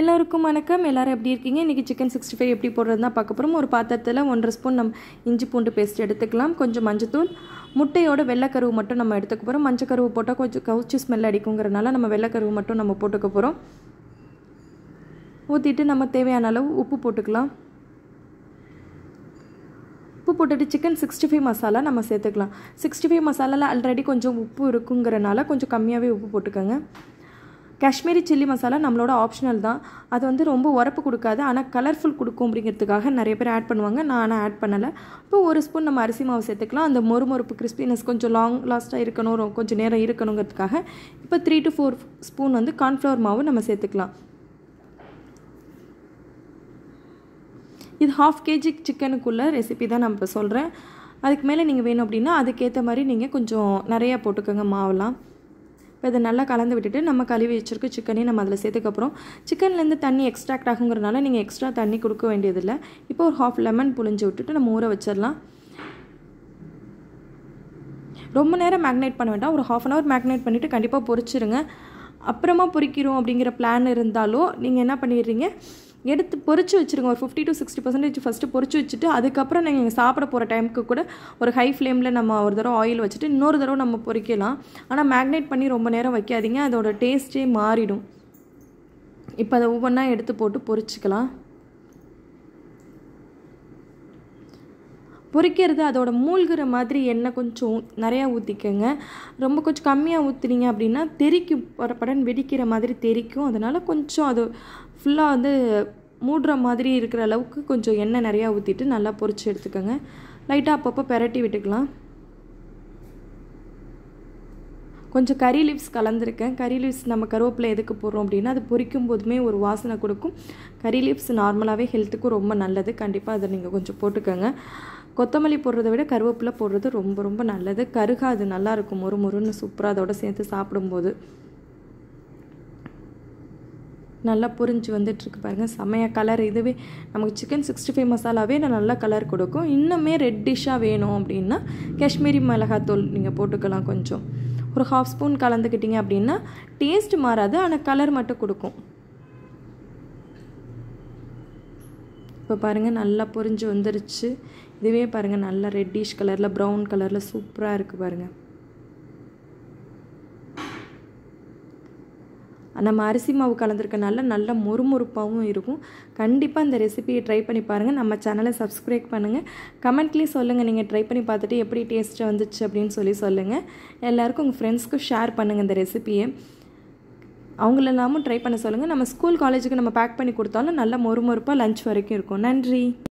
எல்லோருக்கும் வணக்கம் எல்லோரும் எப்படி இருக்கீங்க இன்றைக்கி சிக்கன் சிக்ஸ்டி ஃபைவ் எப்படி போடுறது தான் பார்க்க போகிறோம் ஒரு பாத்திரத்தில் ஒன்றரை ஸ்பூன் நம்ம இஞ்சி பூண்டு பேஸ்ட் எடுத்துக்கலாம் கொஞ்சம் மஞ்சத்தூள் முட்டையோட வெள்ளைக்கருவு மட்டும் நம்ம எடுத்துக்க போகிறோம் மஞ்சள் போட்டால் கொஞ்சம் கவுச்சி ஸ்மெல் அடிக்குங்கிறனால நம்ம வெள்ளக்கருவு மட்டும் நம்ம போட்டுக்க போகிறோம் ஊற்றிட்டு நம்ம தேவையான அளவு உப்பு போட்டுக்கலாம் உப்பு போட்டுட்டு சிக்கன் சிக்ஸ்டி ஃபைவ் மசாலா நம்ம சேர்த்துக்கலாம் சிக்ஸ்டி ஃபைவ் மசாலாவில் ஆல்ரெடி கொஞ்சம் உப்பு இருக்குங்கிறனால கொஞ்சம் கம்மியாகவே உப்பு போட்டுக்கோங்க காஷ்மீரி சில்லி மசாலா நம்மளோட ஆப்ஷனல் தான் அது வந்து ரொம்ப உரப்பு கொடுக்காது ஆனால் கலர்ஃபுல் கொடுக்கும் அப்படிங்கிறதுக்காக நிறைய பேர் ஆட் பண்ணுவாங்க நான் ஆனால் ஆட் பண்ணலை இப்போ ஒரு ஸ்பூன் நம்ம அரிசி மாவு சேர்த்துக்கலாம் அந்த மொறுமொறுப்பு கிறிஸ்பினஸ் கொஞ்சம் லாங் லாஸ்ட்டாக இருக்கணும் கொஞ்சம் நேரம் இருக்கணுங்கிறதுக்காக இப்போ த்ரீ டு ஃபோர் ஸ்பூன் வந்து கார்ன்ஃப்ளவர் மாவு நம்ம சேர்த்துக்கலாம் இது ஹாஃப் கேஜி சிக்கனுக்குள்ள ரெசிபி தான் நான் இப்போ சொல்கிறேன் அதுக்கு மேலே நீங்கள் வேணும் அப்படின்னா அதுக்கேற்ற மாதிரி நீங்கள் கொஞ்சம் நிறையா போட்டுக்கோங்க மாவெல்லாம் இப்போ இதை நல்லா கலந்து விட்டுட்டு நம்ம கழுவி வச்சுருக்க சிக்கனையும் நம்ம அதில் சேர்த்துக்கப்புறம் சிக்கன்லேருந்து தண்ணி எக்ஸ்ட்ராக்ட் ஆகுங்கிறனால நீங்கள் எக்ஸ்ட்ரா தண்ணி கொடுக்க வேண்டியதில்லை இப்போ ஒரு ஹாஃப் லெமன் புழிஞ்சு விட்டுட்டு நம்ம ஊற வச்சிடலாம் ரொம்ப நேரம் மேக்னேட் பண்ண வேண்டாம் ஒரு ஹாஃப் அன் ஹவர் மேக்னேட் பண்ணிவிட்டு கண்டிப்பாக பொறிச்சிருங்க அப்புறமா பொறிக்கிறோம் அப்படிங்கிற பிளான் இருந்தாலும் நீங்கள் என்ன பண்ணிடுறீங்க எடுத்து பொறிச்சு வச்சுருங்க ஒரு fifty to sixty percentage first பொறிச்சு வச்சுட்டு அதுக்கப்புறம் நீங்கள் சாப்பிட போகிற டைமுக்கு கூட ஒரு ஹை ஃப்ளேமில் நம்ம ஒரு தடவை ஆயில் வச்சுட்டு இன்னொரு தடவை நம்ம பொறிக்கலாம் ஆனால் மேக்னேட் பண்ணி ரொம்ப நேரம் வைக்காதீங்க அதோட டேஸ்ட்டே மாறிடும் இப்போ அதை ஒவ்வொன்றா எடுத்து போட்டு பொறிச்சிக்கலாம் பொறிக்கிறது அதோட மூழ்கிற மாதிரி எண்ணெய் கொஞ்சம் நிறையா ஊற்றிக்கோங்க ரொம்ப கொஞ்சம் கம்மியாக ஊற்றுனீங்க அப்படின்னா தெறிக்கும் படன் வெடிக்கிற மாதிரி தெறிக்கும் அதனால் கொஞ்சம் அது ஃபுல்லாக வந்து மூடுற மாதிரி இருக்கிற அளவுக்கு கொஞ்சம் எண்ணெய் நிறையா ஊற்றிட்டு நல்லா பொறிச்சு எடுத்துக்கோங்க லைட்டாக அப்பப்போ பெரட்டி விட்டுக்கலாம் கொஞ்சம் கறி லீவ்ஸ் கலந்துருக்கேன் கறி லீவ்ஸ் நம்ம கருவேப்பிலை எதுக்கு போடுறோம் அப்படின்னா அது பொரிக்கும் போதுமே ஒரு வாசனை கொடுக்கும் கறி லீவ்ஸ் நார்மலாகவே ஹெல்த்துக்கும் ரொம்ப நல்லது கண்டிப்பாக அதை நீங்கள் கொஞ்சம் போட்டுக்கோங்க கொத்தமல்லி போடுறத விட கருவேப்பிலை போடுறது ரொம்ப ரொம்ப நல்லது கருகா நல்லா நல்லாயிருக்கும் ஒரு முருன்னு சூப்பராக அதோட சேர்த்து சாப்பிடும்போது நல்லா புரிஞ்சு வந்துட்டுருக்கு பாருங்கள் செமைய கலர் இதுவே நமக்கு சிக்கன் சிக்ஸ்டி ஃபைவ் மசாலாவே நல்லா கலர் கொடுக்கும் இன்னுமே ரெட் டிஷ்ஷாக வேணும் அப்படின்னா காஷ்மீரி மிளகாத்தூள் நீங்கள் போட்டுக்கலாம் கொஞ்சம் ஒரு ஹாஃப் ஸ்பூன் கலந்துக்கிட்டிங்க அப்படின்னா டேஸ்ட் மாறாது ஆனால் கலர் மட்டும் கொடுக்கும் இப்போ பாருங்கள் நல்லா பொரிஞ்சு வந்துருச்சு இதுவே பாருங்கள் நல்லா ரெட்டிஷ் கலரில் ப்ரௌன் கலரில் சூப்பராக இருக்குது பாருங்கள் நம்ம அரிசி மாவு கலந்துருக்கனால நல்லா மொறுமொறுப்பாகவும் இருக்கும் கண்டிப்பாக இந்த ரெசிபியை ட்ரை பண்ணி பாருங்கள் நம்ம சேனலை சப்ஸ்கிரைப் பண்ணுங்கள் கமெண்ட்லேயும் சொல்லுங்கள் நீங்கள் ட்ரை பண்ணி பார்த்துட்டு எப்படி டேஸ்ட்டாக வந்துச்சு அப்படின்னு சொல்லி சொல்லுங்கள் எல்லாேருக்கும் உங்கள் ஃப்ரெண்ட்ஸ்க்கும் ஷேர் பண்ணுங்கள் இந்த ரெசிப்பியை அவங்களெல்லாமும் ட்ரை பண்ண சொல்லுங்கள் நம்ம ஸ்கூல் காலேஜுக்கு நம்ம பேக் பண்ணி கொடுத்தாலும் நல்ல மொறுமொறுப்பாக லஞ்ச் வரைக்கும் இருக்கும் நன்றி